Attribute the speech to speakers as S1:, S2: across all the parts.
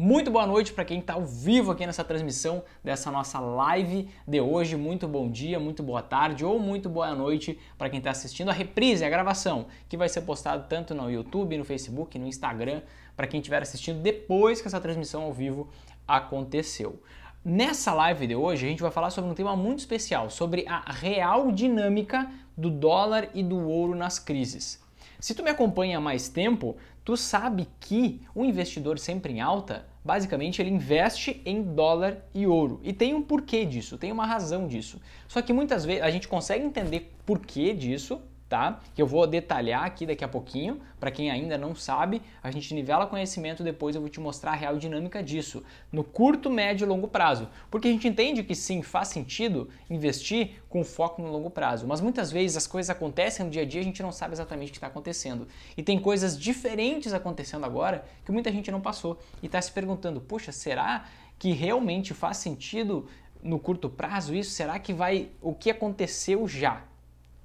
S1: Muito boa noite para quem está ao vivo aqui nessa transmissão dessa nossa live de hoje. Muito bom dia, muito boa tarde ou muito boa noite para quem está assistindo a reprise, a gravação, que vai ser postado tanto no YouTube, no Facebook, no Instagram, para quem estiver assistindo depois que essa transmissão ao vivo aconteceu. Nessa live de hoje, a gente vai falar sobre um tema muito especial, sobre a real dinâmica do dólar e do ouro nas crises. Se tu me acompanha há mais tempo, Tu sabe que o um investidor sempre em alta, basicamente ele investe em dólar e ouro. E tem um porquê disso, tem uma razão disso. Só que muitas vezes a gente consegue entender porquê disso tá? Que eu vou detalhar aqui daqui a pouquinho, para quem ainda não sabe, a gente nivela conhecimento depois eu vou te mostrar a real dinâmica disso, no curto, médio e longo prazo. Porque a gente entende que sim, faz sentido investir com foco no longo prazo, mas muitas vezes as coisas acontecem no dia a dia, a gente não sabe exatamente o que está acontecendo. E tem coisas diferentes acontecendo agora que muita gente não passou e está se perguntando: "Poxa, será que realmente faz sentido no curto prazo isso? Será que vai o que aconteceu já?"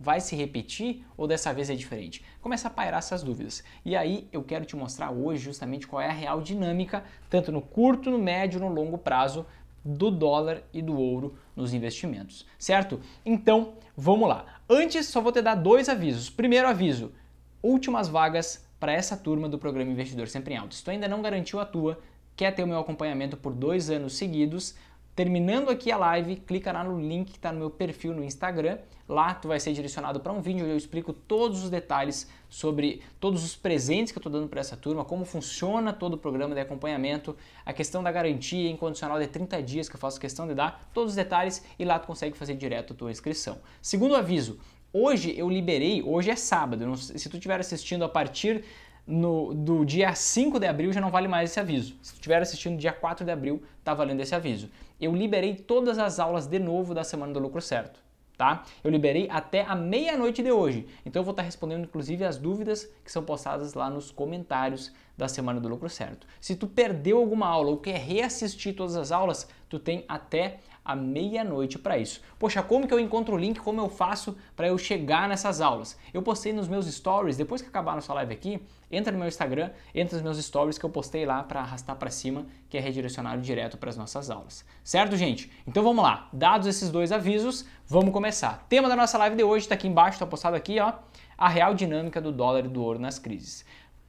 S1: vai se repetir ou dessa vez é diferente? Começa a pairar essas dúvidas. E aí eu quero te mostrar hoje justamente qual é a real dinâmica, tanto no curto, no médio, no longo prazo, do dólar e do ouro nos investimentos, certo? Então, vamos lá. Antes, só vou te dar dois avisos. Primeiro aviso, últimas vagas para essa turma do programa Investidor Sempre em Alto. Se tu ainda não garantiu a tua, quer ter o meu acompanhamento por dois anos seguidos, Terminando aqui a live, clica lá no link que está no meu perfil no Instagram. Lá tu vai ser direcionado para um vídeo onde eu explico todos os detalhes sobre todos os presentes que eu estou dando para essa turma, como funciona todo o programa de acompanhamento, a questão da garantia incondicional de 30 dias que eu faço questão de dar, todos os detalhes e lá tu consegue fazer direto a tua inscrição. Segundo aviso, hoje eu liberei, hoje é sábado, se tu estiver assistindo a partir no, do dia 5 de abril já não vale mais esse aviso. Se estiver assistindo dia 4 de abril, está valendo esse aviso eu liberei todas as aulas de novo da Semana do Lucro Certo. Tá? Eu liberei até a meia-noite de hoje. Então eu vou estar respondendo inclusive as dúvidas que são postadas lá nos comentários da Semana do Lucro Certo. Se tu perdeu alguma aula ou quer reassistir todas as aulas, tu tem até à meia-noite para isso. Poxa, como que eu encontro o link? Como eu faço para eu chegar nessas aulas? Eu postei nos meus stories, depois que acabar nossa live aqui, entra no meu Instagram, entra nos meus stories que eu postei lá para arrastar para cima, que é redirecionado direto para as nossas aulas. Certo, gente? Então vamos lá. Dados esses dois avisos, vamos começar. Tema da nossa live de hoje está aqui embaixo, está postado aqui, ó. A real dinâmica do dólar e do ouro nas crises.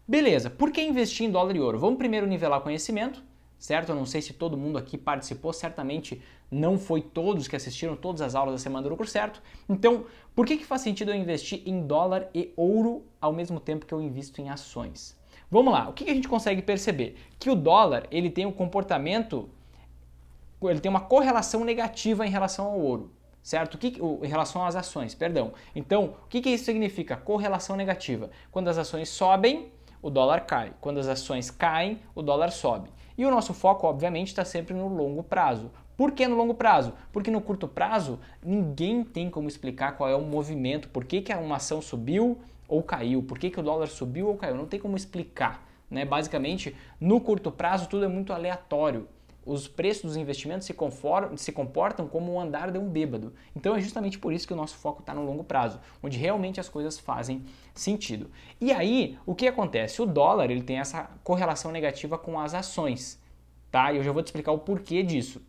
S1: Beleza, por que investir em dólar e ouro? Vamos primeiro nivelar conhecimento, certo? Eu não sei se todo mundo aqui participou, certamente não foi todos que assistiram todas as aulas da Semana do Lucro Certo. Então, por que, que faz sentido eu investir em dólar e ouro ao mesmo tempo que eu invisto em ações? Vamos lá, o que, que a gente consegue perceber? Que o dólar ele tem um comportamento, ele tem uma correlação negativa em relação ao ouro certo? O que, em relação às ações, perdão. Então, o que, que isso significa? Correlação negativa. Quando as ações sobem, o dólar cai. Quando as ações caem, o dólar sobe. E o nosso foco, obviamente, está sempre no longo prazo. Por que no longo prazo? Porque no curto prazo ninguém tem como explicar qual é o movimento, por que, que uma ação subiu ou caiu, por que, que o dólar subiu ou caiu, não tem como explicar. Né? Basicamente, no curto prazo tudo é muito aleatório os preços dos investimentos se, se comportam como o andar de um bêbado. Então é justamente por isso que o nosso foco está no longo prazo, onde realmente as coisas fazem sentido. E aí, o que acontece? O dólar ele tem essa correlação negativa com as ações, tá? E eu já vou te explicar o porquê disso.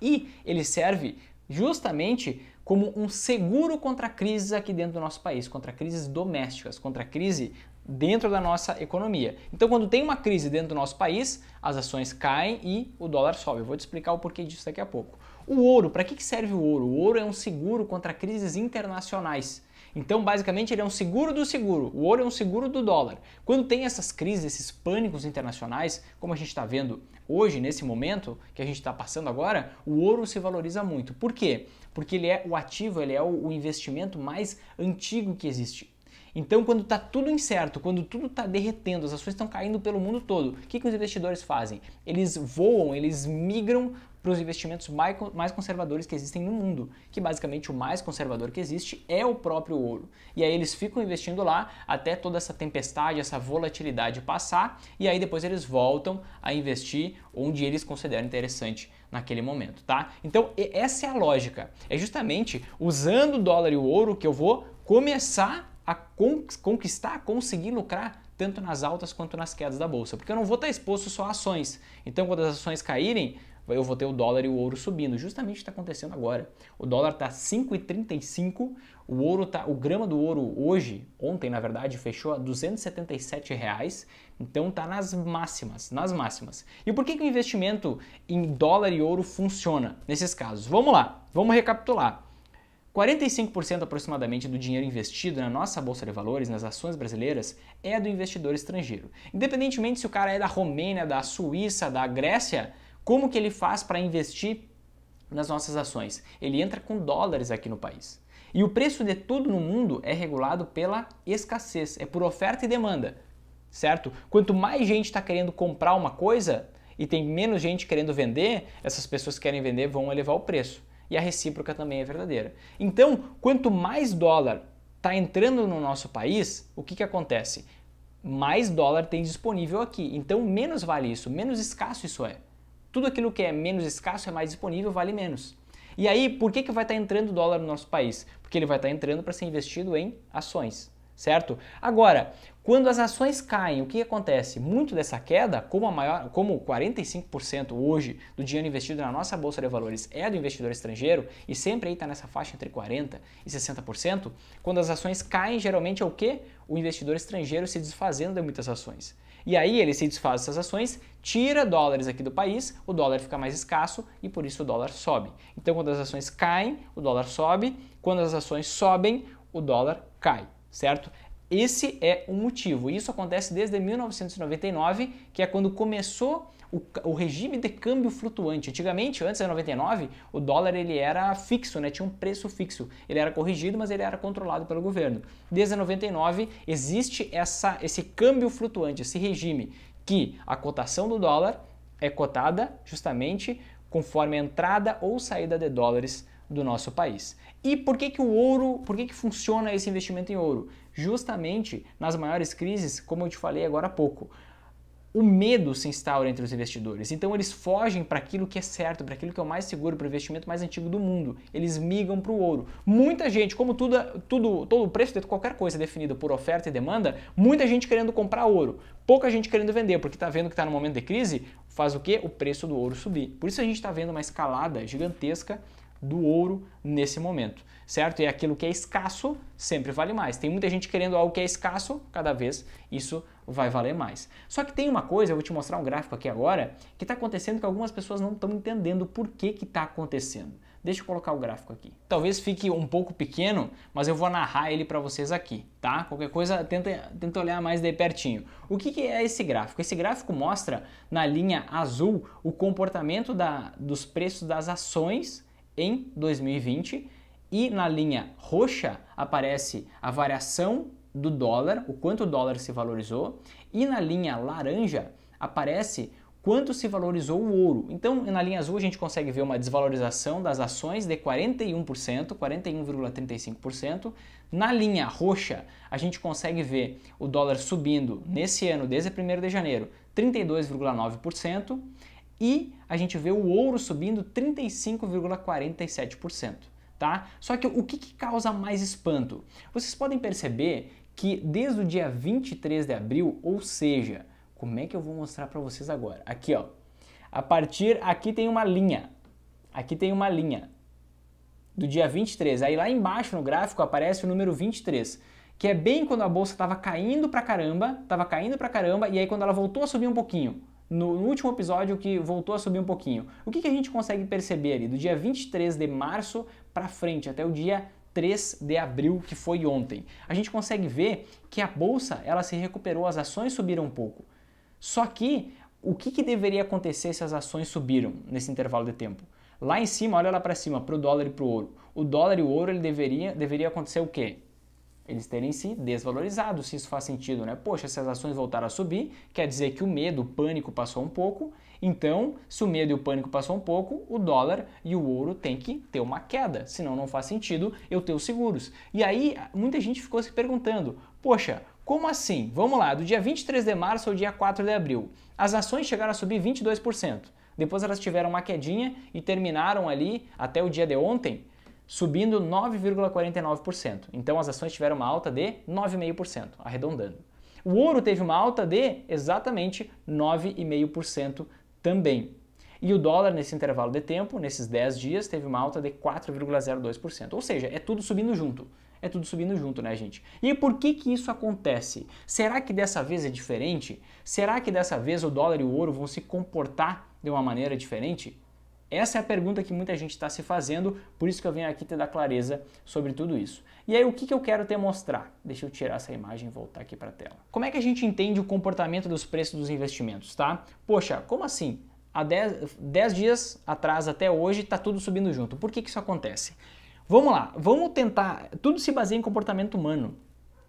S1: E ele serve justamente como um seguro contra crises aqui dentro do nosso país, contra crises domésticas, contra crise dentro da nossa economia. Então, quando tem uma crise dentro do nosso país, as ações caem e o dólar sobe. Eu vou te explicar o porquê disso daqui a pouco. O ouro, para que serve o ouro? O ouro é um seguro contra crises internacionais. Então, basicamente, ele é um seguro do seguro. O ouro é um seguro do dólar. Quando tem essas crises, esses pânicos internacionais, como a gente está vendo hoje, nesse momento que a gente está passando agora, o ouro se valoriza muito. Por quê? Porque ele é o ativo, ele é o investimento mais antigo que existe. Então, quando está tudo incerto, quando tudo está derretendo, as ações estão caindo pelo mundo todo, o que, que os investidores fazem? Eles voam, eles migram para os investimentos mais conservadores que existem no mundo, que basicamente o mais conservador que existe é o próprio ouro. E aí eles ficam investindo lá até toda essa tempestade, essa volatilidade passar, e aí depois eles voltam a investir onde eles consideram interessante naquele momento, tá? Então, essa é a lógica. É justamente usando o dólar e o ouro que eu vou começar a conquistar, conseguir lucrar tanto nas altas quanto nas quedas da bolsa, porque eu não vou estar exposto só a ações. Então, quando as ações caírem, eu vou ter o dólar e o ouro subindo. Justamente está acontecendo agora. O dólar está 5,35, o ouro tá, o grama do ouro hoje, ontem na verdade, fechou a 277 reais. Então está nas máximas, nas máximas. E por que, que o investimento em dólar e ouro funciona nesses casos? Vamos lá, vamos recapitular. 45% aproximadamente do dinheiro investido na nossa bolsa de valores, nas ações brasileiras, é do investidor estrangeiro. Independentemente se o cara é da Romênia, da Suíça, da Grécia, como que ele faz para investir nas nossas ações? Ele entra com dólares aqui no país. E o preço de tudo no mundo é regulado pela escassez, é por oferta e demanda, certo? Quanto mais gente está querendo comprar uma coisa e tem menos gente querendo vender, essas pessoas que querem vender vão elevar o preço e a recíproca também é verdadeira. Então, quanto mais dólar está entrando no nosso país, o que, que acontece? Mais dólar tem disponível aqui. Então, menos vale isso, menos escasso isso é. Tudo aquilo que é menos escasso é mais disponível, vale menos. E aí, por que, que vai estar tá entrando dólar no nosso país? Porque ele vai estar tá entrando para ser investido em ações certo? Agora, quando as ações caem, o que acontece? Muito dessa queda, como, a maior, como 45% hoje do dinheiro investido na nossa Bolsa de Valores é do investidor estrangeiro, e sempre aí está nessa faixa entre 40% e 60%, quando as ações caem, geralmente é o que? O investidor estrangeiro se desfazendo de muitas ações. E aí ele se desfaz dessas ações, tira dólares aqui do país, o dólar fica mais escasso e por isso o dólar sobe. Então quando as ações caem, o dólar sobe, quando as ações sobem, o dólar cai certo? Esse é o motivo. Isso acontece desde 1999, que é quando começou o, o, regime de câmbio flutuante. Antigamente, antes de 99, o dólar ele era fixo, né? tinha um preço fixo. Ele era corrigido, mas ele era controlado pelo governo. Desde 99 existe essa, esse câmbio flutuante, esse regime que a cotação do dólar é cotada justamente conforme a entrada ou saída de dólares do nosso país. E por que, que o ouro, por que, que funciona esse investimento em ouro? Justamente nas maiores crises, como eu te falei agora há pouco, o medo se instaura entre os investidores. Então eles fogem para aquilo que é certo, para aquilo que é o mais seguro, para o investimento mais antigo do mundo. Eles migam para o ouro. Muita gente, como tudo, tudo, todo o preço de qualquer coisa é definido por oferta e demanda, muita gente querendo comprar ouro, pouca gente querendo vender, porque está vendo que está no momento de crise, faz o quê? O preço do ouro subir. Por isso a gente está vendo uma escalada gigantesca do ouro nesse momento, certo? E é aquilo que é escasso sempre vale mais. Tem muita gente querendo algo que é escasso, cada vez isso vai valer mais. Só que tem uma coisa, eu vou te mostrar um gráfico aqui agora, que está acontecendo que algumas pessoas não estão entendendo por que está acontecendo. Deixa eu colocar o gráfico aqui. Talvez fique um pouco pequeno, mas eu vou narrar ele para vocês aqui, tá? Qualquer coisa, tenta, tenta olhar mais de pertinho. O que, que, é esse gráfico? Esse gráfico mostra na linha azul o comportamento da, dos preços das ações em 2020 e na linha roxa aparece a variação do dólar, o quanto o dólar se valorizou, e na linha laranja aparece quanto se valorizou o ouro. Então, na linha azul a gente consegue ver uma desvalorização das ações de 41%, 41,35%. Na linha roxa, a gente consegue ver o dólar subindo nesse ano, desde 1 de janeiro, 32,9% e a gente vê o ouro subindo 35,47%. Tá? Só que o que, que causa mais espanto? Vocês podem perceber que desde o dia 23 de abril, ou seja, como é que eu vou mostrar para vocês agora? Aqui, ó. A partir aqui tem uma linha. Aqui tem uma linha do dia 23. Aí lá embaixo no gráfico aparece o número 23, que é bem quando a bolsa estava caindo pra caramba, estava caindo pra caramba e aí quando ela voltou a subir um pouquinho, no, último episódio que voltou a subir um pouquinho. O que, que a gente consegue perceber ali do dia 23 de março para frente até o dia 3 de abril, que foi ontem. A gente consegue ver que a bolsa ela se recuperou, as ações subiram um pouco. Só que o que, que deveria acontecer se as ações subiram nesse intervalo de tempo? Lá em cima, olha lá para cima, para o dólar e para o ouro. O dólar e o ouro ele deveria, deveria acontecer o quê? eles terem se desvalorizado, se isso faz sentido, né? Poxa, se as ações voltaram a subir, quer dizer que o medo, o pânico passou um pouco. Então, se o medo e o pânico passou um pouco, o dólar e o ouro tem que ter uma queda, senão não faz sentido eu ter os seguros. E aí, muita gente ficou se perguntando: "Poxa, como assim? Vamos lá, do dia 23 de março ao dia 4 de abril, as ações chegaram a subir 22%. Depois elas tiveram uma quedinha e terminaram ali até o dia de ontem subindo 9,49%. Então as ações tiveram uma alta de 9,5%, arredondando. O ouro teve uma alta de exatamente 9,5% também. E o dólar, nesse intervalo de tempo, nesses 10 dias, teve uma alta de 4,02%. Ou seja, é tudo subindo junto. É tudo subindo junto, né, gente? E por que, que isso acontece? Será que dessa vez é diferente? Será que dessa vez o dólar e o ouro vão se comportar de uma maneira diferente? Essa é a pergunta que muita gente está se fazendo, por isso que eu venho aqui te dar clareza sobre tudo isso. E aí, o que, que eu quero te mostrar? Deixa eu tirar essa imagem e voltar aqui para a tela. Como é que a gente entende o comportamento dos preços dos investimentos, tá? Poxa, como assim? Há 10, dias atrás até hoje está tudo subindo junto. Por que, que isso acontece? Vamos lá, vamos tentar. Tudo se baseia em comportamento humano.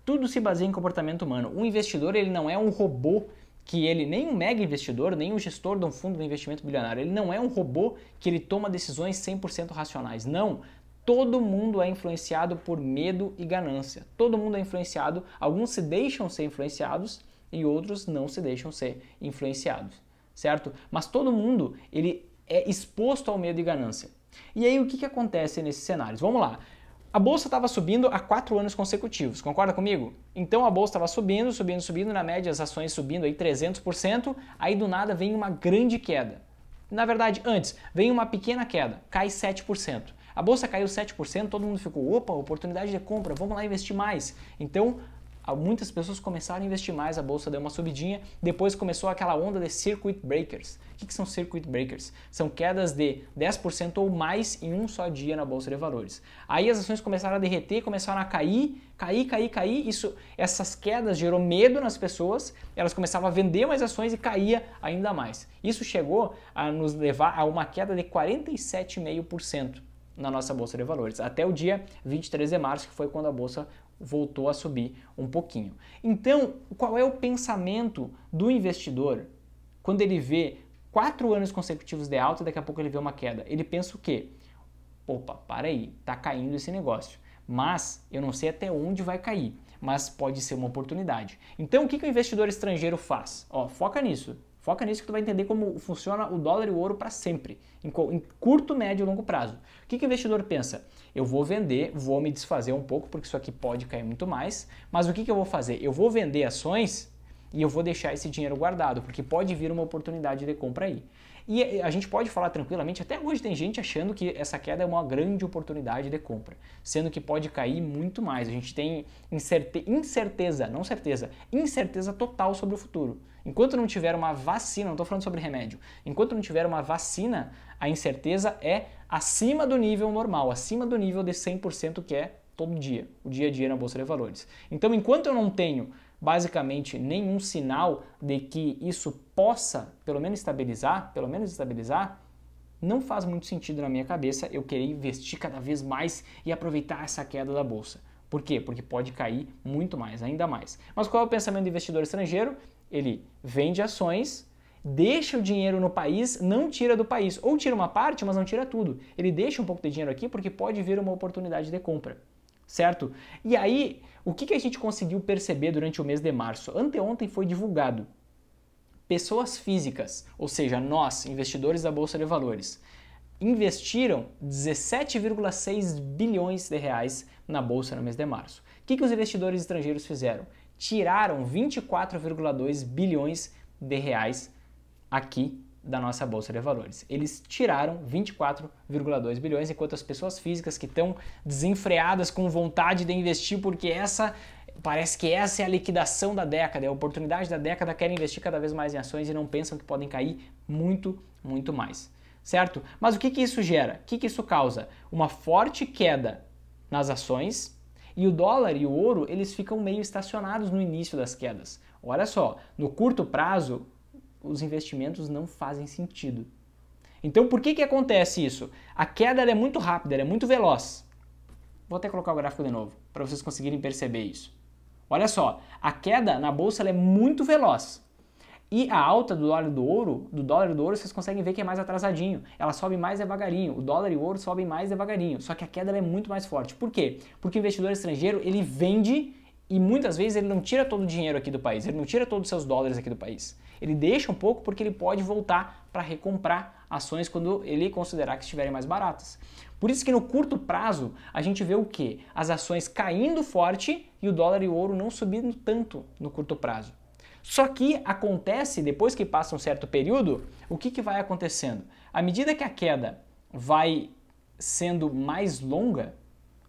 S1: Tudo se baseia em comportamento humano. Um investidor ele não é um robô que ele nem um mega investidor, nem um gestor de um fundo de investimento bilionário, ele não é um robô que ele toma decisões 100% racionais. Não, todo mundo é influenciado por medo e ganância. Todo mundo é influenciado, alguns se deixam ser influenciados e outros não se deixam ser influenciados, certo? Mas todo mundo, ele é exposto ao medo e ganância. E aí o que, que acontece nesses cenários? Vamos lá. A bolsa estava subindo há quatro anos consecutivos, concorda comigo? Então a bolsa estava subindo, subindo, subindo, na média as ações subindo aí 300%, aí do nada vem uma grande queda. Na verdade, antes, vem uma pequena queda, cai 7%. A bolsa caiu 7%, todo mundo ficou, opa, oportunidade de compra, vamos lá investir mais. Então, muitas pessoas começaram a investir mais, a bolsa deu uma subidinha, depois começou aquela onda de circuit breakers. O que, que são circuit breakers? São quedas de 10% ou mais em um só dia na bolsa de valores. Aí as ações começaram a derreter, começaram a cair, cair, cair, cair. Isso, essas quedas gerou medo nas pessoas, elas começavam a vender mais ações e caía ainda mais. Isso chegou a nos levar a uma queda de 47,5% na nossa bolsa de valores, até o dia 23 de março, que foi quando a bolsa voltou a subir um pouquinho. Então, qual é o pensamento do investidor quando ele vê quatro anos consecutivos de alta e daqui a pouco ele vê uma queda? Ele pensa o quê? Opa, para aí, tá caindo esse negócio. Mas eu não sei até onde vai cair, mas pode ser uma oportunidade. Então, o que, que o investidor estrangeiro faz? Ó, foca nisso. Foca nisso que tu vai entender como funciona o dólar e o ouro para sempre, em, em, curto, médio e longo prazo. O que, que o investidor pensa? Eu vou vender, vou me desfazer um pouco, porque isso aqui pode cair muito mais, mas o que, que eu vou fazer? Eu vou vender ações e eu vou deixar esse dinheiro guardado, porque pode vir uma oportunidade de compra aí. E a gente pode falar tranquilamente, até hoje tem gente achando que essa queda é uma grande oportunidade de compra, sendo que pode cair muito mais. A gente tem incerte incerteza, não certeza, incerteza total sobre o futuro. Enquanto não tiver uma vacina, não estou falando sobre remédio, enquanto não tiver uma vacina, a incerteza é acima do nível normal, acima do nível de 100% que é todo dia, o dia a dia na Bolsa de Valores. Então, enquanto eu não tenho basicamente nenhum sinal de que isso possa pelo menos estabilizar, pelo menos estabilizar, não faz muito sentido na minha cabeça eu querer investir cada vez mais e aproveitar essa queda da bolsa. Por quê? Porque pode cair muito mais, ainda mais. Mas qual é o pensamento do investidor estrangeiro? Ele vende ações, deixa o dinheiro no país, não tira do país. Ou tira uma parte, mas não tira tudo. Ele deixa um pouco de dinheiro aqui porque pode vir uma oportunidade de compra. Certo? E aí, o que, que a gente conseguiu perceber durante o mês de março? Anteontem foi divulgado. Pessoas físicas, ou seja, nós, investidores da Bolsa de Valores, investiram 17,6 bilhões de reais na bolsa no mês de março. O que, que os investidores estrangeiros fizeram? tiraram 24,2 bilhões de reais aqui da nossa bolsa de valores. Eles tiraram 24,2 bilhões, enquanto as pessoas físicas que estão desenfreadas com vontade de investir porque essa parece que essa é a liquidação da década, é a oportunidade da década, querem investir cada vez mais em ações e não pensam que podem cair muito, muito mais. Certo? Mas o que, que isso gera? O que, que isso causa? Uma forte queda nas ações e o dólar e o ouro, eles ficam meio estacionados no início das quedas. Olha só, no curto prazo, os investimentos não fazem sentido. Então, por que, que acontece isso? A queda é muito rápida, é muito veloz. Vou até colocar o gráfico de novo, para vocês conseguirem perceber isso. Olha só, a queda na bolsa é muito veloz. E a alta do dólar do ouro, do dólar do ouro, vocês conseguem ver que é mais atrasadinho. Ela sobe mais devagarinho. O dólar e o ouro sobem mais devagarinho. Só que a queda é muito mais forte. Por quê? Porque o investidor estrangeiro, ele vende e muitas vezes ele não tira todo o dinheiro aqui do país, ele não tira todos os seus dólares aqui do país. Ele deixa um pouco porque ele pode voltar para recomprar ações quando ele considerar que estiverem mais baratas. Por isso que no curto prazo a gente vê o que? As ações caindo forte e o dólar e o ouro não subindo tanto no curto prazo. Só que acontece, depois que passa um certo período, o que, que vai acontecendo? À medida que a queda vai sendo mais longa,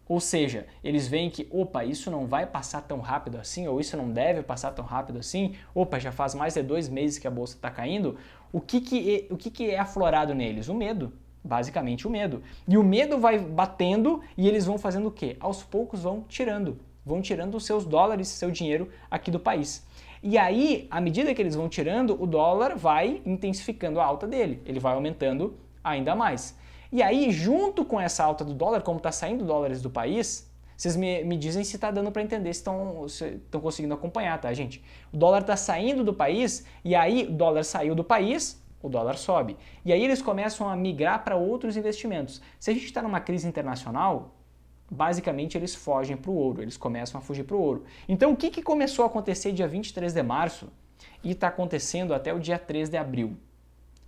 S1: ou seja, eles veem que, opa, isso não vai passar tão rápido assim, ou isso não deve passar tão rápido assim, opa, já faz mais de dois meses que a bolsa está caindo, o, que, que, é, o que, que é aflorado neles? O medo. Basicamente o medo. E o medo vai batendo e eles vão fazendo o quê? Aos poucos vão tirando. Vão tirando os seus dólares, seu dinheiro aqui do país. E aí, à medida que eles vão tirando, o dólar vai intensificando a alta dele, ele vai aumentando ainda mais. E aí, junto com essa alta do dólar, como está saindo dólares do país, vocês me, me dizem se está dando para entender, se estão conseguindo acompanhar, tá, gente? O dólar está saindo do país e aí o dólar saiu do país, o dólar sobe. E aí eles começam a migrar para outros investimentos. Se a gente está numa crise internacional, basicamente eles fogem para o ouro, eles começam a fugir para o ouro. Então o que, que começou a acontecer dia 23 de março e está acontecendo até o dia 3 de abril?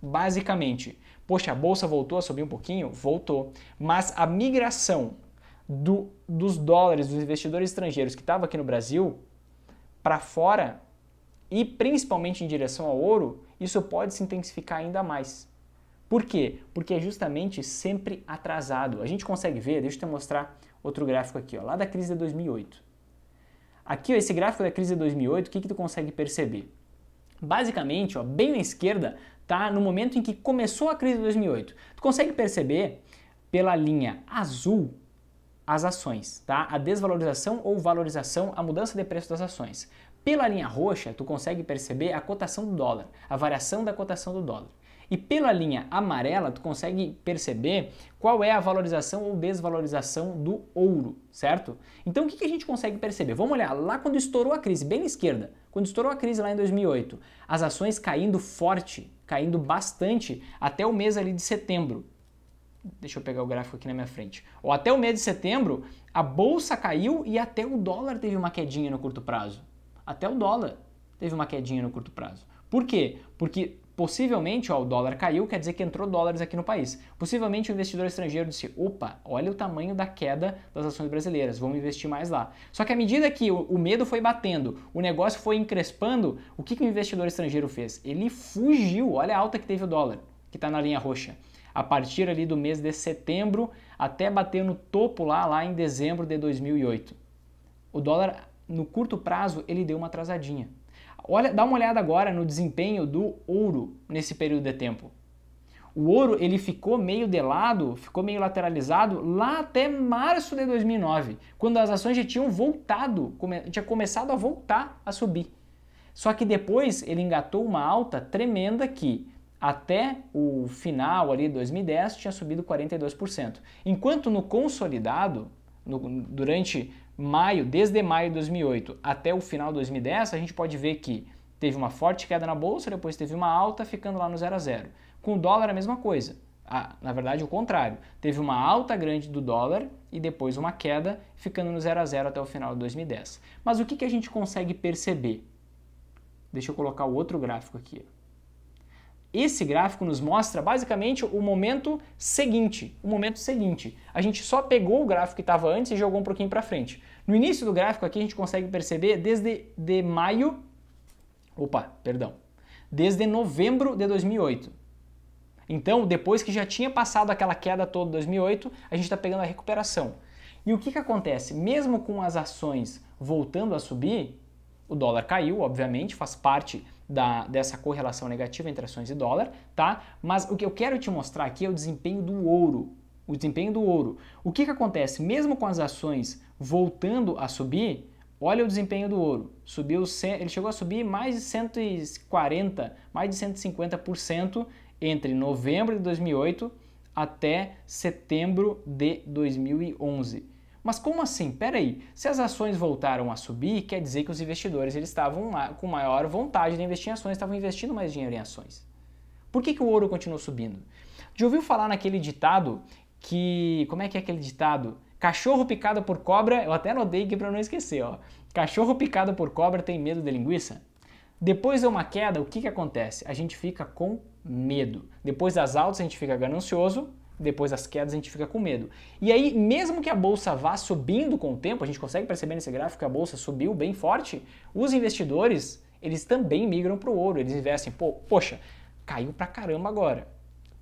S1: Basicamente, poxa, a bolsa voltou a subir um pouquinho? Voltou. Mas a migração do, dos dólares dos investidores estrangeiros que estava aqui no Brasil para fora e principalmente em direção ao ouro, isso pode se intensificar ainda mais. Por quê? Porque é justamente sempre atrasado. A gente consegue ver, deixa eu te mostrar outro gráfico aqui, ó, lá da crise de 2008. Aqui, ó, esse gráfico da crise de 2008, o que, que tu consegue perceber? Basicamente, ó, bem na esquerda, tá no momento em que começou a crise de 2008. Tu consegue perceber pela linha azul as ações, tá? A desvalorização ou valorização, a mudança de preço das ações. Pela linha roxa, tu consegue perceber a cotação do dólar, a variação da cotação do dólar. E pela linha amarela, tu consegue perceber qual é a valorização ou desvalorização do ouro, certo? Então o que, a gente consegue perceber? Vamos olhar lá quando estourou a crise, bem na esquerda, quando estourou a crise lá em 2008, as ações caindo forte, caindo bastante até o mês ali de setembro, Deixa eu pegar o gráfico aqui na minha frente. Ou até o mês de setembro, a bolsa caiu e até o dólar teve uma quedinha no curto prazo. Até o dólar teve uma quedinha no curto prazo. Por quê? Porque Possivelmente, ó, o dólar caiu, quer dizer que entrou dólares aqui no país. Possivelmente o investidor estrangeiro disse: opa, olha o tamanho da queda das ações brasileiras, vamos investir mais lá. Só que à medida que o medo foi batendo, o negócio foi encrespando, o que, que o investidor estrangeiro fez? Ele fugiu, olha a alta que teve o dólar, que está na linha roxa. A partir ali do mês de setembro até bater no topo lá, lá em dezembro de 2008. O dólar, no curto prazo, ele deu uma atrasadinha. Olha, dá uma olhada agora no desempenho do ouro nesse período de tempo. O ouro ele ficou meio de lado, ficou meio lateralizado lá até março de 2009, quando as ações já tinham voltado, tinha começado a voltar a subir. Só que depois ele engatou uma alta tremenda que até o final ali 2010 tinha subido 42%. Enquanto no consolidado, no, durante maio, desde maio de 2008 até o final de 2010, a gente pode ver que teve uma forte queda na bolsa, depois teve uma alta, ficando lá no zero a zero. Com o dólar a mesma coisa. Ah, na verdade, o contrário. Teve uma alta grande do dólar e depois uma queda, ficando no zero a zero até o final de 2010. Mas o que, que a gente consegue perceber? Deixa eu colocar o outro gráfico aqui. Esse gráfico nos mostra basicamente o momento seguinte, o momento seguinte. A gente só pegou o gráfico que estava antes e jogou um pouquinho para frente. No início do gráfico aqui a gente consegue perceber desde de maio, opa, perdão, desde novembro de 2008. Então, depois que já tinha passado aquela queda toda de 2008, a gente está pegando a recuperação. E o que, que acontece? Mesmo com as ações voltando a subir, o dólar caiu, obviamente, faz parte da, dessa correlação negativa entre ações e dólar, tá? Mas o que eu quero te mostrar aqui é o desempenho do ouro. O desempenho do ouro. O que, que acontece? Mesmo com as ações voltando a subir, olha o desempenho do ouro. Subiu, ele chegou a subir mais de 140, mais de 150% entre novembro de 2008 até setembro de 2011. Mas como assim? Peraí, se as ações voltaram a subir, quer dizer que os investidores eles estavam com maior vontade de investir em ações, estavam investindo mais dinheiro em ações. Por que, que o ouro continuou subindo? Já ouviu falar naquele ditado que. Como é que é aquele ditado? Cachorro picado por cobra, eu até anotei aqui para não esquecer, ó. Cachorro picado por cobra tem medo de linguiça? Depois de uma queda, o que, que acontece? A gente fica com medo. Depois das altas, a gente fica ganancioso. Depois das quedas, a gente fica com medo. E aí, mesmo que a bolsa vá subindo com o tempo, a gente consegue perceber nesse gráfico que a bolsa subiu bem forte, os investidores, eles também migram para o ouro. Eles investem, Pô, poxa, caiu para caramba agora.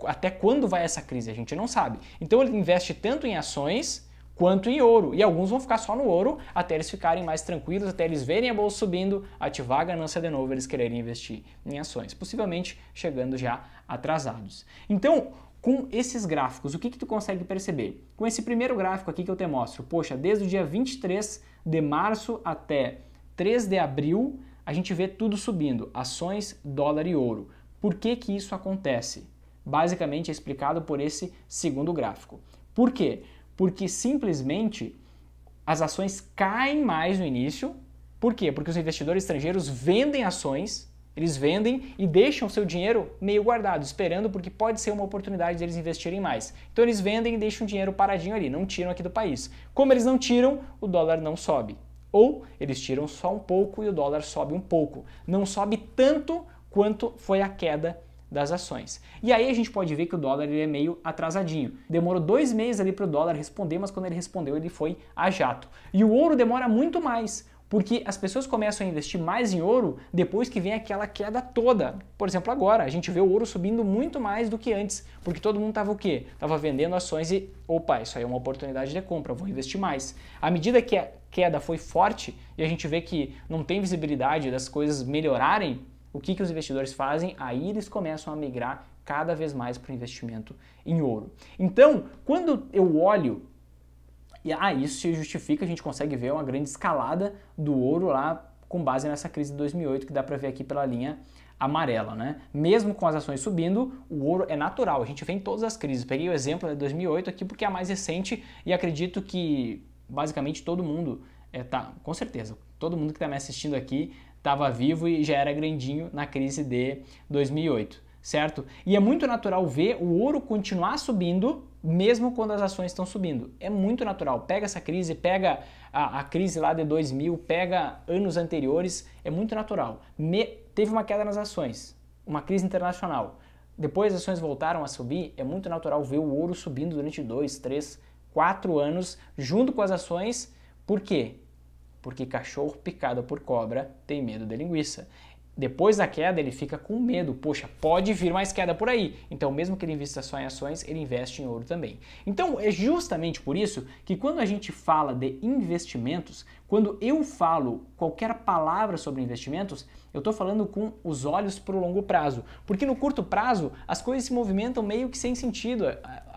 S1: Até quando vai essa crise? A gente não sabe. Então, ele investe tanto em ações quanto em ouro. E alguns vão ficar só no ouro até eles ficarem mais tranquilos, até eles verem a bolsa subindo, ativar a ganância de novo, eles quererem investir em ações, possivelmente chegando já atrasados. Então, com esses gráficos, o que, que tu consegue perceber? Com esse primeiro gráfico aqui que eu te mostro, poxa, desde o dia 23 de março até 3 de abril, a gente vê tudo subindo, ações, dólar e ouro. Por que, que isso acontece? Basicamente é explicado por esse segundo gráfico. Por quê? porque simplesmente as ações caem mais no início. Por quê? Porque os investidores estrangeiros vendem ações, eles vendem e deixam seu dinheiro meio guardado, esperando porque pode ser uma oportunidade deles investirem mais. Então eles vendem e deixam o dinheiro paradinho ali, não tiram aqui do país. Como eles não tiram, o dólar não sobe. Ou eles tiram só um pouco e o dólar sobe um pouco. Não sobe tanto quanto foi a queda das ações. E aí a gente pode ver que o dólar ele é meio atrasadinho. Demorou dois meses ali para o dólar responder, mas quando ele respondeu ele foi a jato. E o ouro demora muito mais. Porque as pessoas começam a investir mais em ouro depois que vem aquela queda toda. Por exemplo, agora a gente vê o ouro subindo muito mais do que antes, porque todo mundo estava o quê? Estava vendendo ações e, opa, isso aí é uma oportunidade de compra, vou investir mais. À medida que a queda foi forte e a gente vê que não tem visibilidade das coisas melhorarem, o que, que os investidores fazem? Aí eles começam a migrar cada vez mais para o investimento em ouro. Então, quando eu olho e ah, isso se justifica, a gente consegue ver uma grande escalada do ouro lá com base nessa crise de 2008 que dá para ver aqui pela linha amarela, né? Mesmo com as ações subindo, o ouro é natural. A gente vê em todas as crises. Peguei o exemplo de 2008 aqui porque é a mais recente e acredito que basicamente todo mundo é, tá, com certeza, todo mundo que está me assistindo aqui estava vivo e já era grandinho na crise de 2008, certo? E é muito natural ver o ouro continuar subindo mesmo quando as ações estão subindo. É muito natural. Pega essa crise, pega a, a crise lá de 2000, pega anos anteriores, é muito natural. Me, teve uma queda nas ações, uma crise internacional. Depois as ações voltaram a subir, é muito natural ver o ouro subindo durante 2, 3, 4 anos junto com as ações. Por quê? porque cachorro picado por cobra tem medo de linguiça. Depois da queda, ele fica com medo. Poxa, pode vir mais queda por aí. Então, mesmo que ele invista só em ações, ele investe em ouro também. Então, é justamente por isso que quando a gente fala de investimentos, quando eu falo qualquer palavra sobre investimentos, eu estou falando com os olhos para o longo prazo. Porque no curto prazo, as coisas se movimentam meio que sem sentido.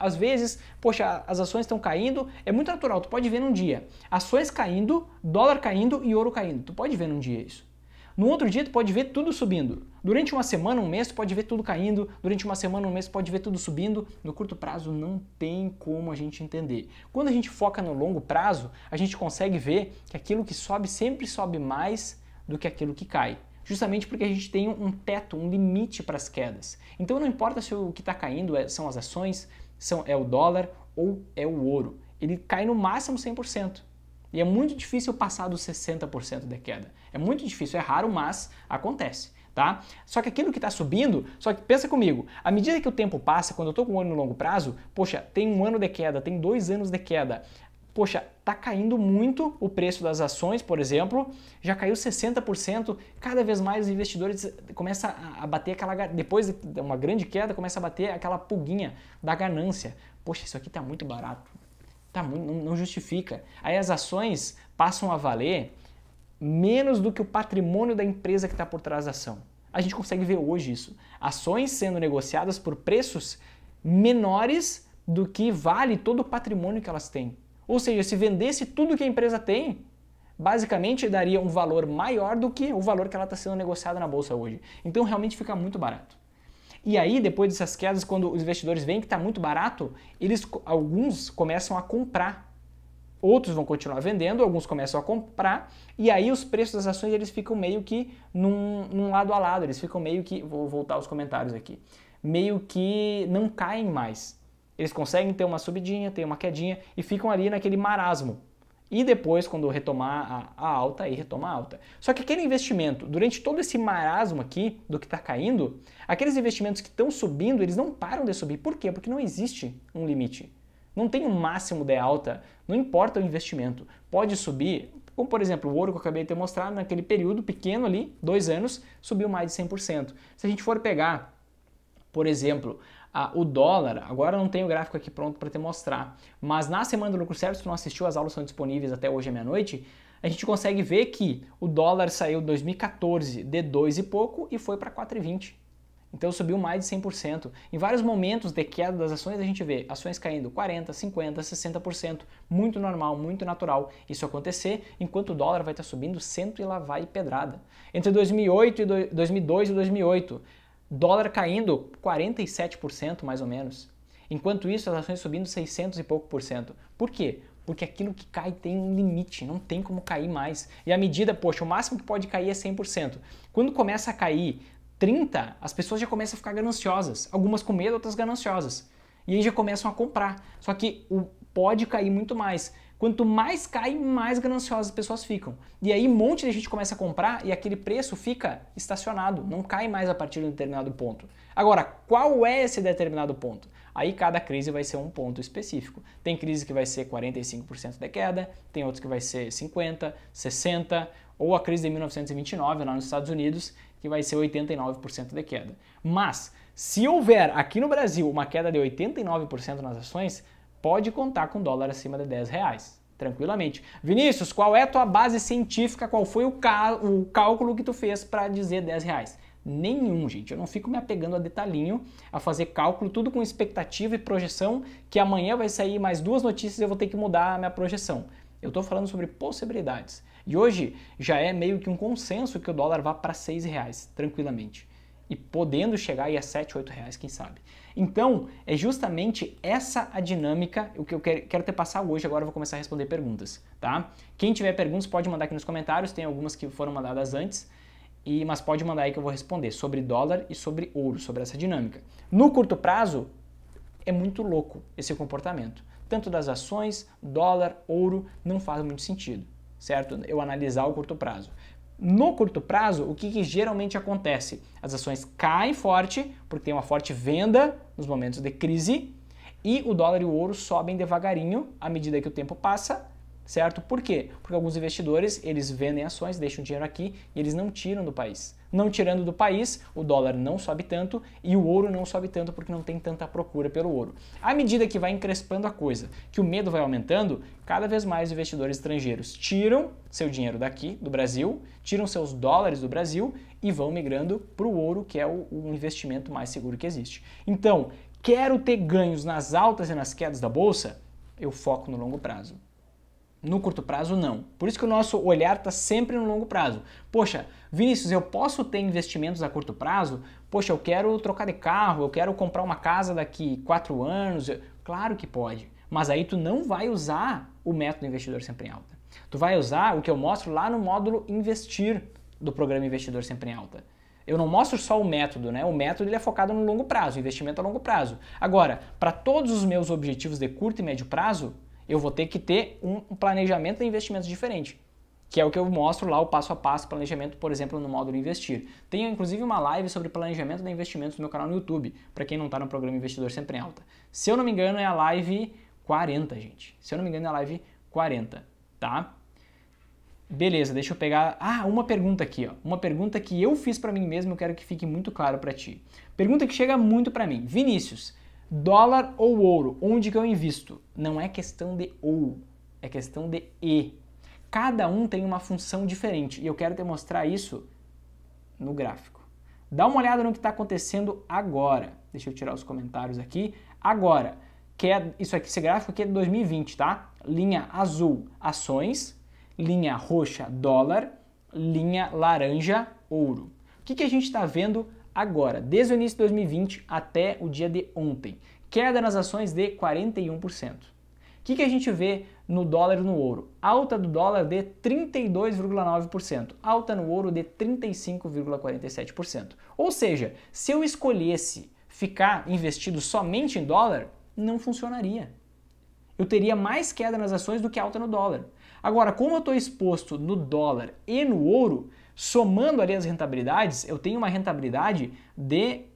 S1: Às vezes, poxa, as ações estão caindo, é muito natural, tu pode ver num dia. Ações caindo, dólar caindo e ouro caindo. Tu pode ver num dia isso. No outro dia, tu pode ver tudo subindo. Durante uma semana, um mês, tu pode ver tudo caindo. Durante uma semana, um mês, tu pode ver tudo subindo. No curto prazo, não tem como a gente entender. Quando a gente foca no longo prazo, a gente consegue ver que aquilo que sobe sempre sobe mais do que aquilo que cai justamente porque a gente tem um teto, um limite para as quedas. Então não importa se o que está caindo é, são as ações, são, é o dólar ou é o ouro. Ele cai no máximo 100%. E é muito difícil passar dos 60% de queda. É muito difícil, é raro, mas acontece. Tá? Só que aquilo que está subindo, só que pensa comigo, à medida que o tempo passa, quando eu estou com um ano no longo prazo, poxa, tem um ano de queda, tem dois anos de queda, poxa, está caindo muito o preço das ações, por exemplo, já caiu 60%, cada vez mais os investidores começam a bater aquela, depois de uma grande queda, começa a bater aquela pulguinha da ganância. Poxa, isso aqui está muito barato, tá muito, não, não justifica. Aí as ações passam a valer menos do que o patrimônio da empresa que está por trás da ação. A gente consegue ver hoje isso. Ações sendo negociadas por preços menores do que vale todo o patrimônio que elas têm. Ou seja, se vendesse tudo que a empresa tem, basicamente daria um valor maior do que o valor que ela está sendo negociada na bolsa hoje. Então realmente fica muito barato. E aí, depois dessas quedas, quando os investidores veem que está muito barato, eles alguns começam a comprar. Outros vão continuar vendendo, alguns começam a comprar, e aí os preços das ações eles ficam meio que num, num lado a lado, eles ficam meio que, vou voltar aos comentários aqui, meio que não caem mais. Eles conseguem ter uma subidinha, ter uma quedinha e ficam ali naquele marasmo. E depois, quando retomar a, a alta, aí retoma a alta. Só que aquele investimento, durante todo esse marasmo aqui do que está caindo, aqueles investimentos que estão subindo, eles não param de subir. Por quê? Porque não existe um limite. Não tem um máximo de alta, não importa o investimento. Pode subir, como por exemplo o ouro que eu acabei de mostrar, naquele período pequeno ali, dois anos, subiu mais de 100%. Se a gente for pegar, por exemplo, ah, o dólar, agora não tenho o gráfico aqui pronto para te mostrar, mas na semana do lucro certo, se tu não assistiu, as aulas são disponíveis até hoje à meia-noite, a gente consegue ver que o dólar saiu em 2014 de 2 e pouco e foi para 4,20. Então subiu mais de 100%. Em vários momentos de queda das ações, a gente vê ações caindo 40%, 50%, 60%. Muito normal, muito natural isso acontecer, enquanto o dólar vai estar tá subindo cento e lá vai pedrada. Entre 2008 e 2002 e 2008, Dólar caindo 47% mais ou menos. Enquanto isso, as ações subindo 600 e pouco por cento. Por quê? Porque aquilo que cai tem um limite, não tem como cair mais. E a medida, poxa, o máximo que pode cair é 100%. Quando começa a cair 30, as pessoas já começam a ficar gananciosas. Algumas com medo, outras gananciosas. E aí já começam a comprar. Só que o pode cair muito mais. Quanto mais cai, mais gananciosas as pessoas ficam. E aí um monte de gente começa a comprar e aquele preço fica estacionado, não cai mais a partir de um determinado ponto. Agora, qual é esse determinado ponto? Aí cada crise vai ser um ponto específico. Tem crise que vai ser 45% de queda, tem outros que vai ser 50, 60, ou a crise de 1929 lá nos Estados Unidos, que vai ser 89% de queda. Mas se houver aqui no Brasil uma queda de 89% nas ações, pode contar com dólar acima de 10 reais. Tranquilamente. Vinícius, qual é a tua base científica? Qual foi o, o cálculo que tu fez para dizer 10 reais? Nenhum, gente. Eu não fico me apegando a detalhinho, a fazer cálculo, tudo com expectativa e projeção, que amanhã vai sair mais duas notícias e eu vou ter que mudar a minha projeção. Eu estou falando sobre possibilidades. E hoje já é meio que um consenso que o dólar vá para 6 reais, tranquilamente. E podendo chegar aí a 7, 8 reais, quem sabe. Então, é justamente essa a dinâmica o que eu quero ter passar hoje, agora eu vou começar a responder perguntas, tá? Quem tiver perguntas pode mandar aqui nos comentários, tem algumas que foram mandadas antes, e mas pode mandar aí que eu vou responder sobre dólar e sobre ouro, sobre essa dinâmica. No curto prazo, é muito louco esse comportamento. Tanto das ações, dólar, ouro, não faz muito sentido, certo? Eu analisar o curto prazo. No curto prazo, o que, que, geralmente acontece? As ações caem forte, porque tem uma forte venda nos momentos de crise, e o dólar e o ouro sobem devagarinho à medida que o tempo passa, certo? Por quê? Porque alguns investidores, eles vendem ações, deixam dinheiro aqui e eles não tiram do país. Não tirando do país, o dólar não sobe tanto e o ouro não sobe tanto porque não tem tanta procura pelo ouro. À medida que vai encrespando a coisa, que o medo vai aumentando, cada vez mais investidores estrangeiros tiram seu dinheiro daqui, do Brasil, tiram seus dólares do Brasil e vão migrando para o ouro, que é o, o investimento mais seguro que existe. Então, quero ter ganhos nas altas e nas quedas da bolsa? Eu foco no longo prazo. No curto prazo, não. Por isso que o nosso olhar está sempre no longo prazo. Poxa, Vinícius, eu posso ter investimentos a curto prazo? Poxa, eu quero trocar de carro, eu quero comprar uma casa daqui quatro anos. Claro que pode, mas aí tu não vai usar o método investidor sempre em alta. Tu vai usar o que eu mostro lá no módulo investir do programa Investidor Sempre em Alta. Eu não mostro só o método, né? O método ele é focado no longo prazo, investimento a longo prazo. Agora, para todos os meus objetivos de curto e médio prazo, eu vou ter que ter um planejamento de investimentos diferente. Que é o que eu mostro lá, o passo a passo, planejamento, por exemplo, no módulo Investir. Tenho inclusive uma live sobre planejamento de investimentos no meu canal no YouTube, para quem não está no programa Investidor Sempre em Alta. Se eu não me engano, é a live 40, gente. Se eu não me engano, é a live 40, tá? Beleza, deixa eu pegar. Ah, uma pergunta aqui, ó. Uma pergunta que eu fiz para mim mesmo, eu quero que fique muito claro para ti. Pergunta que chega muito para mim. Vinícius, Dólar ou ouro, onde que eu invisto? Não é questão de ou, é questão de e. Cada um tem uma função diferente e eu quero te mostrar isso no gráfico. Dá uma olhada no que está acontecendo agora. Deixa eu tirar os comentários aqui. Agora, que é isso aqui, esse gráfico aqui é de 2020, tá? Linha azul, ações, linha roxa, dólar, linha laranja, ouro. O que, que a gente está vendo agora, desde o início de 2020 até o dia de ontem. Queda nas ações de 41%. O que, que a gente vê no dólar e no ouro? Alta do dólar de 32,9%, alta no ouro de 35,47%. Ou seja, se eu escolhesse ficar investido somente em dólar, não funcionaria. Eu teria mais queda nas ações do que alta no dólar. Agora, como eu estou exposto no dólar e no ouro, Somando ali as rentabilidades, eu tenho uma rentabilidade de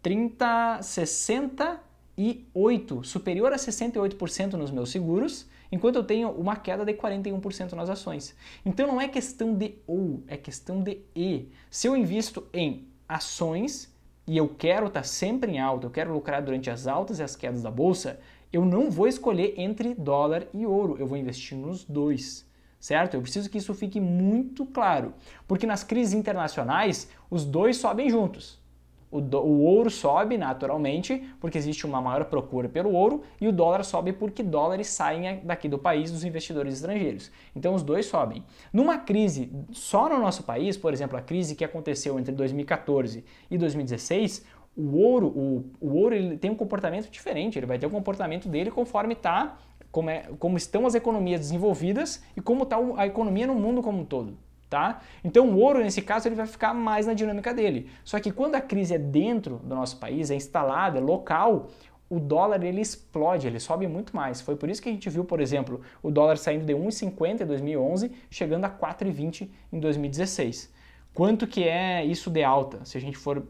S1: 30, 68, superior a 68% nos meus seguros, enquanto eu tenho uma queda de 41% nas ações. Então não é questão de ou, é questão de e. Se eu invisto em ações e eu quero estar tá sempre em alta, eu quero lucrar durante as altas e as quedas da bolsa, eu não vou escolher entre dólar e ouro, eu vou investir nos dois certo? Eu preciso que isso fique muito claro, porque nas crises internacionais os dois sobem juntos. O, do, o ouro sobe naturalmente, porque existe uma maior procura pelo ouro, e o dólar sobe porque dólares saem daqui do país dos investidores estrangeiros. Então os dois sobem. Numa crise só no nosso país, por exemplo, a crise que aconteceu entre 2014 e 2016, o ouro, o, o ouro ele tem um comportamento diferente, ele vai ter o um comportamento dele conforme está como, é, como estão as economias desenvolvidas e como está a economia no mundo como um todo. Tá? Então o ouro, nesse caso, ele vai ficar mais na dinâmica dele. Só que quando a crise é dentro do nosso país, é instalada, é local, o dólar ele explode, ele sobe muito mais. Foi por isso que a gente viu, por exemplo, o dólar saindo de 1,50 em 2011, chegando a 4,20 em 2016. Quanto que é isso de alta, se a gente for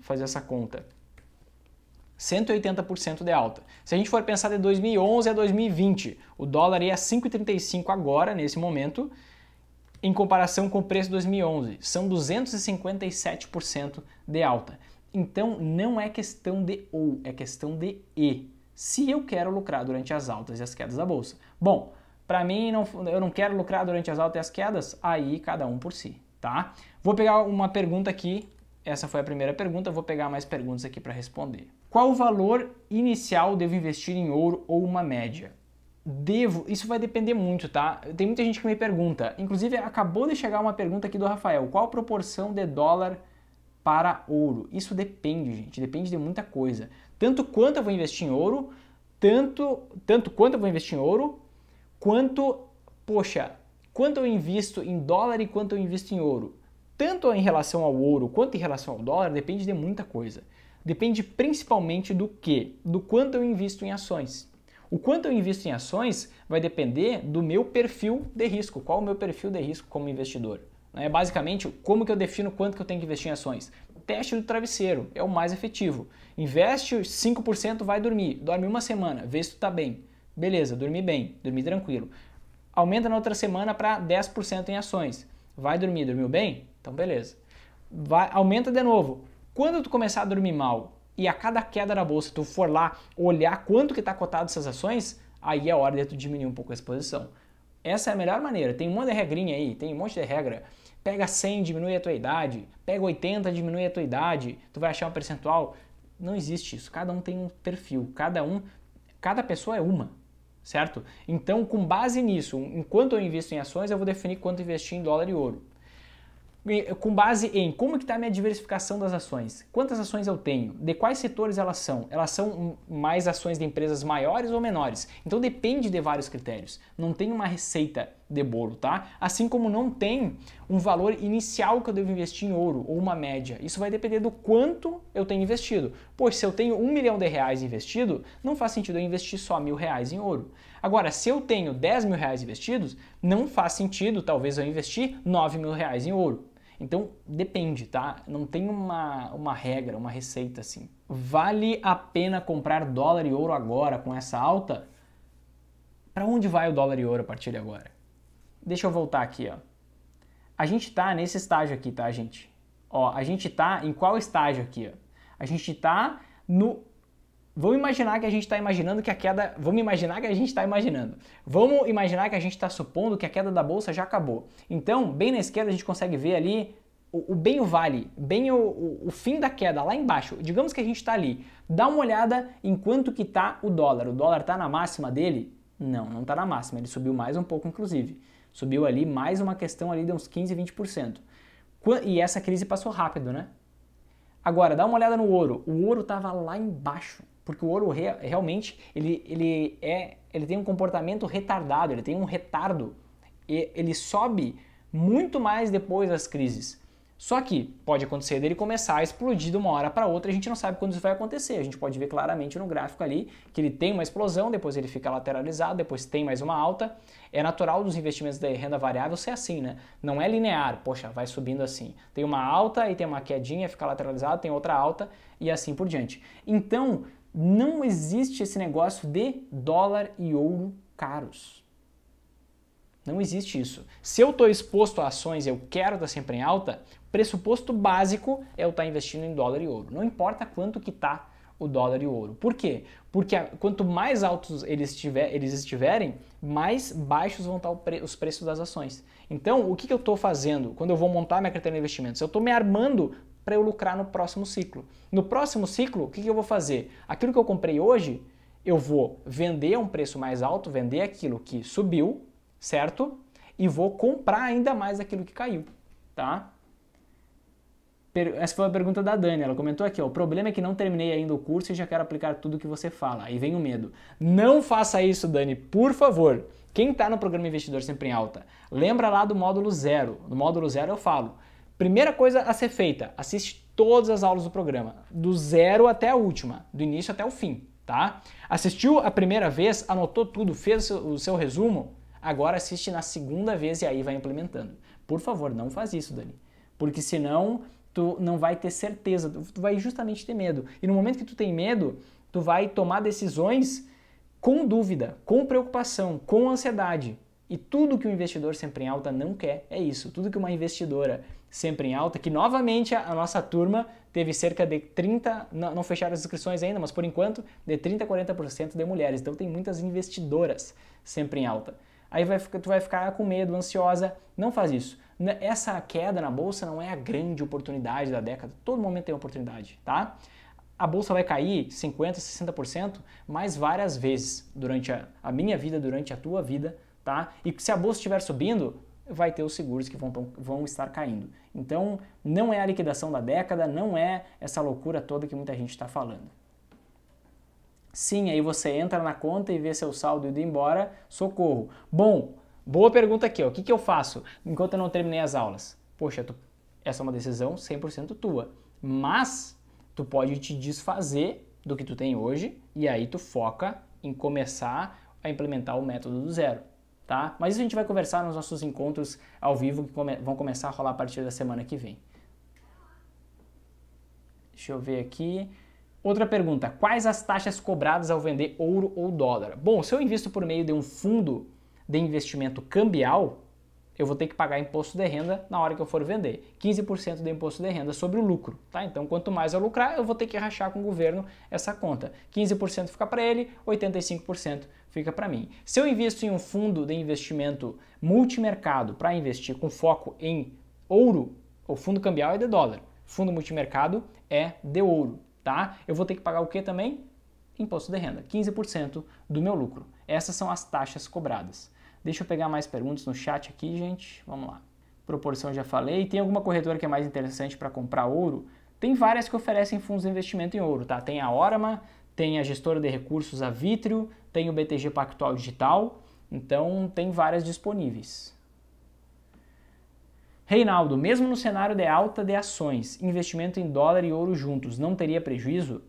S1: fazer essa conta? 180% de alta. Se a gente for pensar de 2011 a 2020, o dólar ia é 5,35 agora, nesse momento, em comparação com o preço de 2011. São 257% de alta. Então não é questão de ou, é questão de e. Se eu quero lucrar durante as altas e as quedas da bolsa. Bom, para mim não, eu não quero lucrar durante as altas e as quedas, aí cada um por si, tá? Vou pegar uma pergunta aqui essa foi a primeira pergunta, vou pegar mais perguntas aqui para responder. Qual valor inicial devo investir em ouro ou uma média? Devo, isso vai depender muito, tá? Tem muita gente que me pergunta, inclusive acabou de chegar uma pergunta aqui do Rafael, qual a proporção de dólar para ouro? Isso depende, gente, depende de muita coisa. Tanto quanto eu vou investir em ouro, tanto, tanto quanto eu vou investir em ouro, quanto, poxa, quanto eu invisto em dólar e quanto eu invisto em ouro tanto em relação ao ouro quanto em relação ao dólar, depende de muita coisa. Depende principalmente do que? Do quanto eu invisto em ações. O quanto eu invisto em ações vai depender do meu perfil de risco. Qual o meu perfil de risco como investidor? É basicamente como que eu defino quanto que eu tenho que investir em ações. Teste do travesseiro é o mais efetivo. Investe 5%, vai dormir. Dorme uma semana, vê se tu está bem. Beleza, dormi bem, dormi tranquilo. Aumenta na outra semana para 10% em ações. Vai dormir, dormiu bem? Então, beleza. Vai, aumenta de novo. Quando tu começar a dormir mal e a cada queda na bolsa tu for lá olhar quanto que está cotado essas ações, aí é hora de tu diminuir um pouco a exposição. Essa é a melhor maneira. Tem um monte de regrinha aí, tem um monte de regra. Pega 100, diminui a tua idade. Pega 80, diminui a tua idade. Tu vai achar um percentual. Não existe isso. Cada um tem um perfil. Cada um, cada pessoa é uma, certo? Então, com base nisso, enquanto eu invisto em ações, eu vou definir quanto investir em dólar e ouro. Eh, com base em como está a minha diversificação das ações, quantas ações eu tenho, de quais setores elas são, elas são mais ações de empresas maiores ou menores. Então depende de vários critérios. Não tem uma receita de bolo, tá? Assim como não tem um valor inicial que eu devo investir em ouro ou uma média. Isso vai depender do quanto eu tenho investido. Pois se eu tenho um milhão de reais investido, não faz sentido eu investir só mil reais em ouro. Agora, se eu tenho 10 mil reais investidos, não faz sentido talvez eu investir 9 mil reais em ouro. Então depende, tá? Não tem uma, uma regra, uma receita assim. Vale a pena comprar dólar e ouro agora com essa alta? Para onde vai o dólar e ouro a partir de agora? Deixa eu voltar aqui, ó. A gente tá nesse estágio aqui, tá, gente? Ó, a gente tá em qual estágio aqui, ó? A gente tá no Vamos imaginar que a gente está imaginando que a queda. Vamos imaginar que a gente está imaginando. Vamos imaginar que a gente está supondo que a queda da bolsa já acabou. Então, bem na esquerda, a gente consegue ver ali o, o bem o vale, bem o, o, o, fim da queda, lá embaixo. Digamos que a gente está ali. Dá uma olhada em quanto que está o dólar. O dólar está na máxima dele? Não, não está na máxima. Ele subiu mais um pouco, inclusive. Subiu ali mais uma questão ali de uns 15, 20%. E essa crise passou rápido, né? Agora, dá uma olhada no ouro. O ouro estava lá embaixo porque o ouro re, realmente ele, ele, é, ele tem um comportamento retardado, ele tem um retardo. E ele sobe muito mais depois das crises. Só que pode acontecer dele começar a explodir de uma hora para outra, a gente não sabe quando isso vai acontecer. A gente pode ver claramente no gráfico ali que ele tem uma explosão, depois ele fica lateralizado, depois tem mais uma alta. É natural dos investimentos de renda variável ser assim, né? Não é linear, poxa, vai subindo assim. Tem uma alta e tem uma quedinha, fica lateralizado, tem outra alta e assim por diante. Então, não existe esse negócio de dólar e ouro caros. Não existe isso. Se eu estou exposto a ações e eu quero estar tá sempre em alta, pressuposto básico é eu estar tá investindo em dólar e ouro. Não importa quanto que está o dólar e o ouro. Por quê? Porque quanto mais altos eles, tiver, eles estiverem, mais baixos vão estar tá pre os preços das ações. Então, o que, que eu estou fazendo quando eu vou montar minha carteira de investimentos? Eu estou me armando para eu lucrar no próximo ciclo. No próximo ciclo, o que, que eu vou fazer? Aquilo que eu comprei hoje, eu vou vender a um preço mais alto, vender aquilo que subiu, certo? E vou comprar ainda mais aquilo que caiu, tá? Essa foi a pergunta da Dani, ela comentou aqui, ó, o problema é que não terminei ainda o curso e já quero aplicar tudo que você fala. Aí vem o medo. Não faça isso, Dani, por favor. Quem está no programa Investidor Sempre em Alta, lembra lá do módulo zero. No módulo zero eu falo, Primeira coisa a ser feita: assiste todas as aulas do programa, do zero até a última, do início até o fim, tá? Assistiu a primeira vez, anotou tudo, fez o seu, resumo, agora assiste na segunda vez e aí vai implementando. Por favor, não faz isso, Dani, porque senão tu não vai ter certeza, tu vai justamente ter medo. E no momento que tu tem medo, tu vai tomar decisões com dúvida, com preocupação, com ansiedade. E tudo que o investidor sempre em alta não quer é isso. Tudo que uma investidora sempre em alta, que novamente a nossa turma teve cerca de 30, não fecharam as inscrições ainda, mas por enquanto, de 30 a 40% de mulheres. Então tem muitas investidoras sempre em alta. Aí vai, tu vai ficar com medo, ansiosa, não faz isso. Essa queda na bolsa não é a grande oportunidade da década, todo momento tem oportunidade, tá? a bolsa vai cair 50%, 60%, mais várias vezes durante a, a, minha vida, durante a tua vida, tá? E se a bolsa estiver subindo, vai ter os seguros que vão, vão estar caindo. Então, não é a liquidação da década, não é essa loucura toda que muita gente está falando. Sim, aí você entra na conta e vê seu saldo indo embora, socorro. Bom, boa pergunta aqui, ó. o que, que eu faço enquanto eu não terminei as aulas? Poxa, tu, essa é uma decisão 100% tua, mas tu pode te desfazer do que tu tem hoje e aí tu foca em começar a implementar o método do zero tá? Mas isso a gente vai conversar nos nossos encontros ao vivo que come vão começar a rolar a partir da semana que vem. Deixa eu ver aqui. Outra pergunta: quais as taxas cobradas ao vender ouro ou dólar? Bom, se eu invisto por meio de um fundo de investimento cambial, eu vou ter que pagar imposto de renda na hora que eu for vender. 15% do imposto de renda sobre o lucro, tá? Então, quanto mais eu lucrar, eu vou ter que rachar com o governo essa conta. 15% fica para ele, 85% fica para mim. Se eu invisto em um fundo de investimento multimercado para investir com foco em ouro, o fundo cambial é de dólar, fundo multimercado é de ouro, tá? Eu vou ter que pagar o que também? Imposto de renda, 15% do meu lucro. Essas são as taxas cobradas. Deixa eu pegar mais perguntas no chat aqui, gente. Vamos lá. Proporção já falei. Tem alguma corretora que é mais interessante para comprar ouro? Tem várias que oferecem fundos de investimento em ouro, tá? Tem a Orama, tem a gestora de recursos a Vitrio, tem o BTG Pactual Digital, então tem várias disponíveis. Reinaldo, mesmo no cenário de alta de ações, investimento em dólar e ouro juntos não teria prejuízo?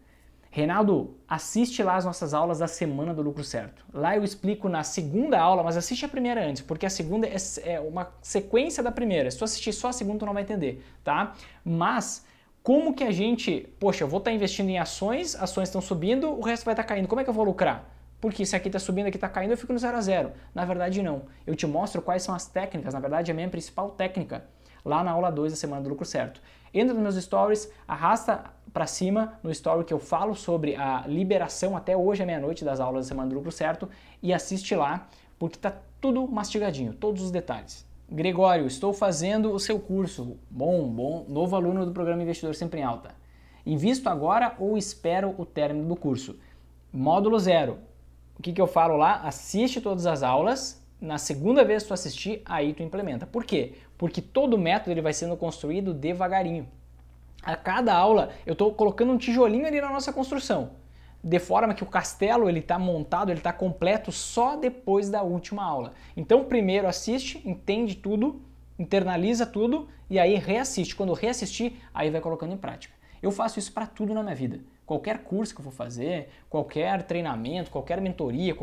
S1: Reinaldo, assiste lá as nossas aulas da Semana do Lucro Certo. Lá eu explico na segunda aula, mas assiste a primeira antes, porque a segunda é, é uma sequência da primeira. Se tu assistir só a segunda, tu não vai entender, tá? Mas como que a gente, poxa, eu vou estar tá investindo em ações, ações estão subindo, o resto vai estar tá caindo. Como é que eu vou lucrar? Porque se aqui está subindo, aqui está caindo, eu fico no zero a zero. Na verdade, não. Eu te mostro quais são as técnicas, na verdade, a minha principal técnica, lá na aula 2 da Semana do Lucro Certo. Entra nos meus stories, arrasta para cima no story que eu falo sobre a liberação até hoje à meia-noite das aulas da Semana do Lucro Certo e assiste lá, porque está tudo mastigadinho, todos os detalhes. Gregório, estou fazendo o seu curso. Bom, bom, novo aluno do programa Investidor Sempre em Alta. Invisto agora ou espero o término do curso? Módulo zero. O que, que eu falo lá? Assiste todas as aulas. Na segunda vez que tu assistir, aí tu implementa. Por quê? Porque todo método ele vai sendo construído devagarinho. A cada aula, eu estou colocando um tijolinho ali na nossa construção de forma que o castelo ele está montado, ele está completo só depois da última aula. Então primeiro assiste, entende tudo, internaliza tudo e aí reassiste. Quando reassistir, aí vai colocando em prática. Eu faço isso para tudo na minha vida. Qualquer curso que eu vou fazer, qualquer treinamento, qualquer mentoria,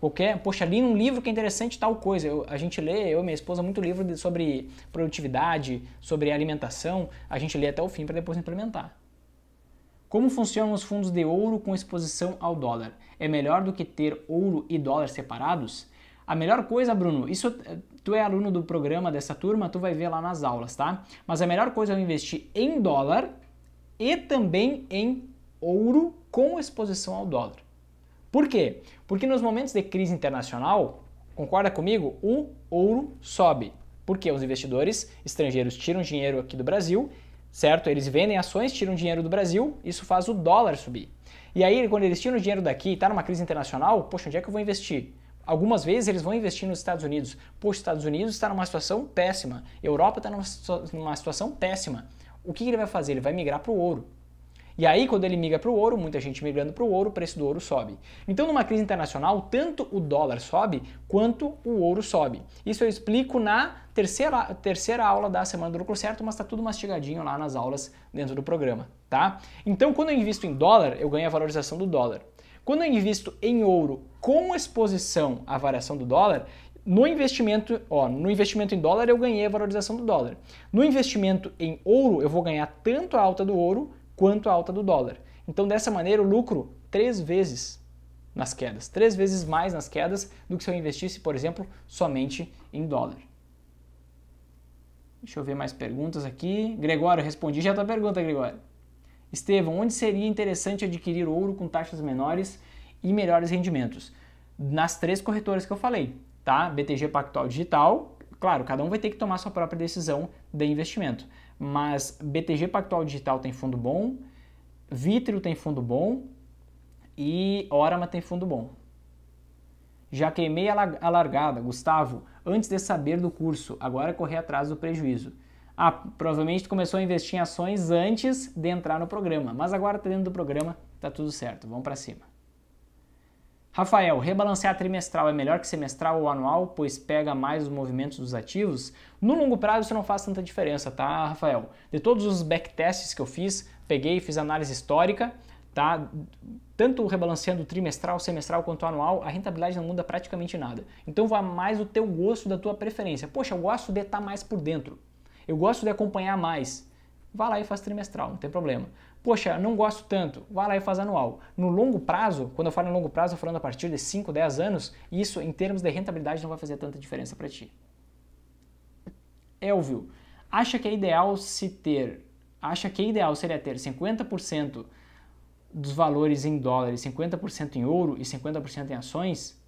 S1: qualquer. Poxa, li num livro que é interessante tal coisa. Eu, a gente lê, eu e minha esposa, muito livro de, sobre produtividade, sobre alimentação. A gente lê até o fim para depois implementar. Como funcionam os fundos de ouro com exposição ao dólar? É melhor do que ter ouro e dólar separados? A melhor coisa, Bruno, isso tu é aluno do programa dessa turma, tu vai ver lá nas aulas, tá? Mas a melhor coisa é investir em dólar e também em ouro com exposição ao dólar. Por quê? Porque nos momentos de crise internacional, concorda comigo, o ouro sobe. Porque os investidores estrangeiros tiram dinheiro aqui do Brasil certo? Eles vendem ações, tiram dinheiro do Brasil, isso faz o dólar subir. E aí, quando eles tiram dinheiro daqui e está numa crise internacional, poxa, onde é que eu vou investir? Algumas vezes eles vão investir nos Estados Unidos. Poxa, Estados Unidos está numa situação péssima, Europa está numa situação péssima. O que ele vai fazer? Ele vai migrar para o ouro. E aí, quando ele migra para o ouro, muita gente migrando para o ouro, o preço do ouro sobe. Então, numa crise internacional, tanto o dólar sobe quanto o ouro sobe. Isso eu explico na terceira, terceira aula da Semana do Lucro Certo, mas está tudo mastigadinho lá nas aulas dentro do programa, tá? Então, quando eu invisto em dólar, eu ganho a valorização do dólar. Quando eu invisto em ouro com exposição à variação do dólar, no investimento, ó, no investimento em dólar eu ganhei a valorização do dólar. No investimento em ouro, eu vou ganhar tanto a alta do ouro quanto a alta do dólar. Então, dessa maneira, o lucro três vezes nas quedas, três vezes mais nas quedas do que se eu investisse, por exemplo, somente em dólar. Deixa eu ver mais perguntas aqui. Gregório, respondi já a tua pergunta, Gregório. Estevam onde seria interessante adquirir ouro com taxas menores e melhores rendimentos? Nas três corretoras que eu falei, tá? BTG Pactual Digital, claro, cada um vai ter que tomar sua própria decisão de investimento mas BTG Pactual Digital tem fundo bom, Vitrio tem fundo bom e Orama tem fundo bom. Já queimei a largada, Gustavo, antes de saber do curso, agora correr atrás do prejuízo. Ah, provavelmente tu começou a investir em ações antes de entrar no programa, mas agora tá dentro do programa, tá tudo certo, vamos para cima. Rafael, rebalancear trimestral é melhor que semestral ou anual, pois pega mais os movimentos dos ativos? No longo prazo isso não faz tanta diferença, tá, Rafael? De todos os backtests que eu fiz, peguei e fiz análise histórica, tá? Tanto rebalanceando trimestral, semestral quanto anual, a rentabilidade não muda praticamente nada. Então vai mais o teu gosto da tua preferência. Poxa, eu gosto de estar tá mais por dentro. Eu gosto de acompanhar mais vá lá e faz trimestral, não tem problema. Poxa, não gosto tanto, vá lá e faz anual. No longo prazo, quando eu falo em longo prazo, eu falando a partir de 5, 10 anos, isso em termos de rentabilidade não vai fazer tanta diferença para ti. Elvio, acha que é ideal se ter, acha que é ideal seria ter 50% dos valores em dólares, 50% em ouro e 50% em ações?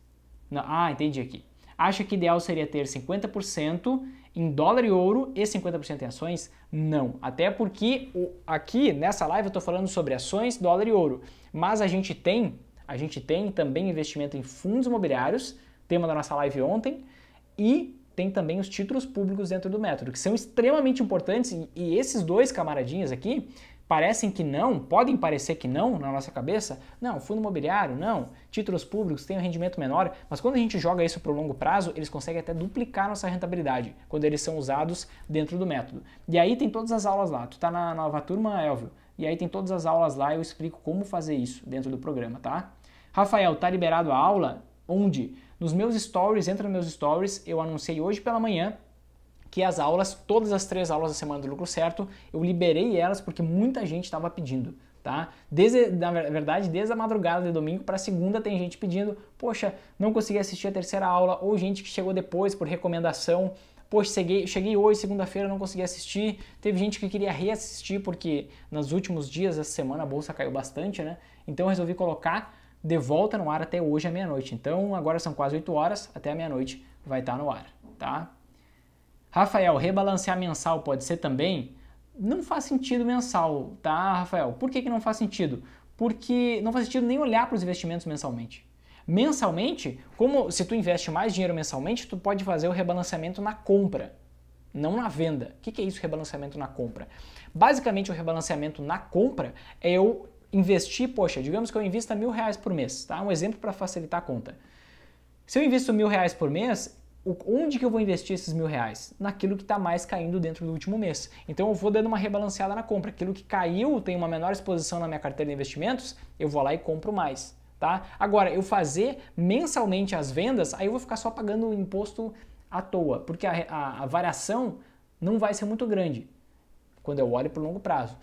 S1: Não, ah, entendi aqui. Acha que ideal seria ter 50% em dólar e ouro e 50% em ações? Não. Até porque aqui nessa live eu estou falando sobre ações, dólar e ouro. Mas a gente tem, a gente tem também investimento em fundos imobiliários, tema da nossa live ontem, e tem também os títulos públicos dentro do método, que são extremamente importantes, e esses dois camaradinhos aqui, parecem que não, podem parecer que não na nossa cabeça. Não, fundo imobiliário, não. Títulos públicos têm um rendimento menor, mas quando a gente joga isso para o longo prazo, eles conseguem até duplicar nossa rentabilidade quando eles são usados dentro do método. E aí tem todas as aulas lá. Tu tá na nova turma, Elvio, e aí tem todas as aulas lá, eu explico como fazer isso dentro do programa, tá? Rafael, tá liberado a aula? Onde? Nos meus stories, entra nos meus stories, eu anunciei hoje pela manhã que as aulas, todas as três aulas da semana do lucro certo, eu liberei elas porque muita gente estava pedindo. Tá? Desde, na verdade, desde a madrugada de domingo para segunda tem gente pedindo, poxa, não consegui assistir a terceira aula, ou gente que chegou depois por recomendação, poxa, cheguei, cheguei hoje, segunda-feira, não consegui assistir. Teve gente que queria reassistir porque nos últimos dias da semana a bolsa caiu bastante, né? Então eu resolvi colocar de volta no ar até hoje à meia-noite. Então agora são quase 8 horas, até a meia-noite vai estar tá no ar, tá? Rafael, rebalancear mensal pode ser também? Não faz sentido mensal, tá, Rafael? Por que, que não faz sentido? Porque não faz sentido nem olhar para os investimentos mensalmente. Mensalmente, como se tu investe mais dinheiro mensalmente, tu pode fazer o rebalanceamento na compra, não na venda. O que, que é isso, rebalanceamento na compra? Basicamente, o rebalanceamento na compra é eu investir, poxa, digamos que eu invista mil reais por mês, tá? Um exemplo para facilitar a conta. Se eu invisto mil reais por mês, onde que eu vou investir esses mil reais? Naquilo que está mais caindo dentro do último mês. Então eu vou dando uma rebalanceada na compra. Aquilo que caiu tem uma menor exposição na minha carteira de investimentos, eu vou lá e compro mais. Tá? Agora, eu fazer mensalmente as vendas, aí eu vou ficar só pagando o imposto à toa, porque a, a, a variação não vai ser muito grande quando eu olho para o longo prazo.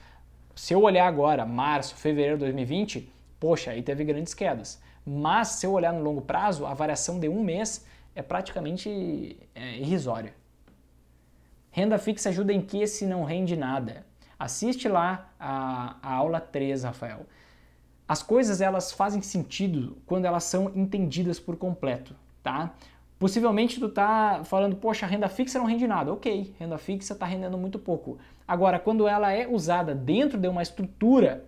S1: Se eu olhar agora, março, fevereiro de 2020, poxa, aí teve grandes quedas. Mas se eu olhar no longo prazo, a variação de um mês é praticamente é, irrisória. Renda fixa ajuda em que se não rende nada? Assiste lá a, a aula 3, Rafael. As coisas elas fazem sentido quando elas são entendidas por completo, tá? Possivelmente tu tá falando, poxa, renda fixa não rende nada. Ok, renda fixa está rendendo muito pouco. Agora, quando ela é usada dentro de uma estrutura,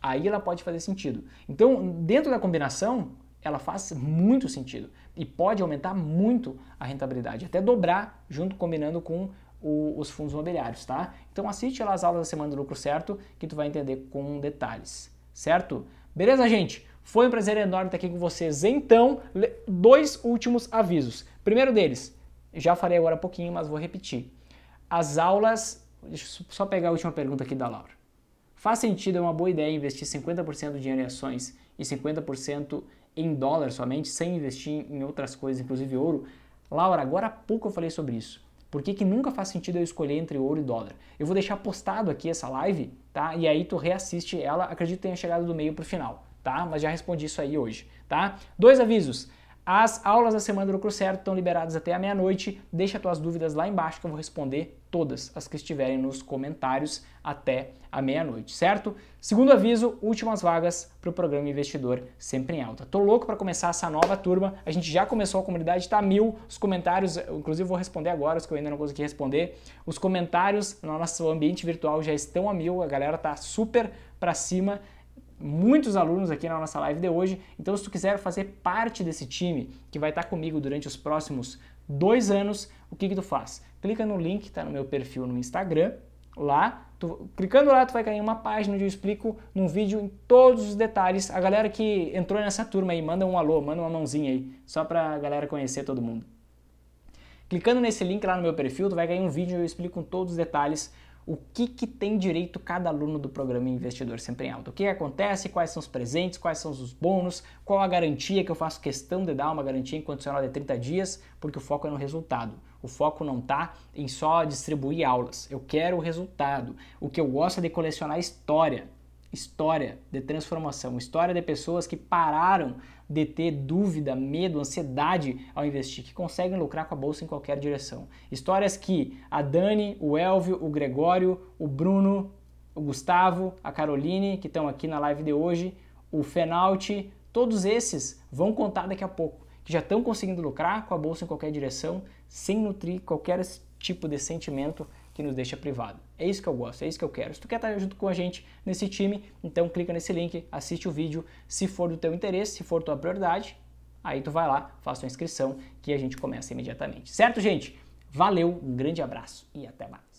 S1: aí ela pode fazer sentido. Então, dentro da combinação, ela faz muito sentido e pode aumentar muito a rentabilidade, até dobrar junto combinando com o, os fundos imobiliários, tá? Então assiste lá as aulas da semana do lucro certo que tu vai entender com detalhes, certo? Beleza, gente? Foi um prazer enorme estar aqui com vocês. Então, dois últimos avisos. Primeiro deles, já falei agora há pouquinho, mas vou repetir. As aulas, deixa eu só pegar a última pergunta aqui da Laura. Faz sentido, é uma boa ideia investir 50% do dinheiro em ações e 50% em dólar somente, sem investir em outras coisas, inclusive ouro. Laura, agora há pouco eu falei sobre isso. Por que, que nunca faz sentido eu escolher entre ouro e dólar? Eu vou deixar postado aqui essa live, tá? E aí tu reassiste ela, acredito que tenha chegado do meio para o final, tá? Mas já respondi isso aí hoje, tá? Dois avisos. As aulas da Semana do Lucro Certo estão liberadas até a meia-noite. Deixa tuas dúvidas lá embaixo que eu vou responder todas as que estiverem nos comentários até a meia-noite, certo? Segundo aviso, últimas vagas para o programa Investidor Sempre em Alta. Tô louco para começar essa nova turma. A gente já começou a comunidade, tá mil. Os comentários, inclusive vou responder agora os que eu ainda não consegui responder. Os comentários no nosso ambiente virtual já estão a mil. A galera tá super para cima muitos alunos aqui na nossa live de hoje. Então, se tu quiser fazer parte desse time que vai estar tá comigo durante os próximos dois anos, o que, que tu faz? Clica no link, está no meu perfil no Instagram, lá. Tu, clicando lá, tu vai cair em uma página onde eu explico num vídeo em todos os detalhes. A galera que entrou nessa turma aí, manda um alô, manda uma mãozinha aí, só pra galera conhecer todo mundo. Clicando nesse link lá no meu perfil, tu vai ganhar um vídeo onde eu explico com todos os detalhes o que, que tem direito cada aluno do programa Investidor Sempre em Alto. O que, que acontece, quais são os presentes, quais são os bônus, qual a garantia que eu faço questão de dar, uma garantia incondicional de 30 dias, porque o foco é no resultado. O foco não está em só distribuir aulas. Eu quero o resultado. O que eu gosto é de colecionar história. História de transformação, história de pessoas que pararam de ter dúvida, medo, ansiedade ao investir, que conseguem lucrar com a bolsa em qualquer direção. Histórias que a Dani, o Elvio, o Gregório, o Bruno, o Gustavo, a Caroline, que estão aqui na live de hoje, o Fenalti, todos esses vão contar daqui a pouco, que já estão conseguindo lucrar com a bolsa em qualquer direção, sem nutrir qualquer tipo de sentimento que nos deixa privado. É isso que eu gosto, é isso que eu quero. Se tu quer estar junto com a gente nesse time, então clica nesse link, assiste o vídeo. Se for do teu interesse, se for tua prioridade, aí tu vai lá, faz tua inscrição que a gente começa imediatamente. Certo, gente? Valeu, um grande abraço e até mais.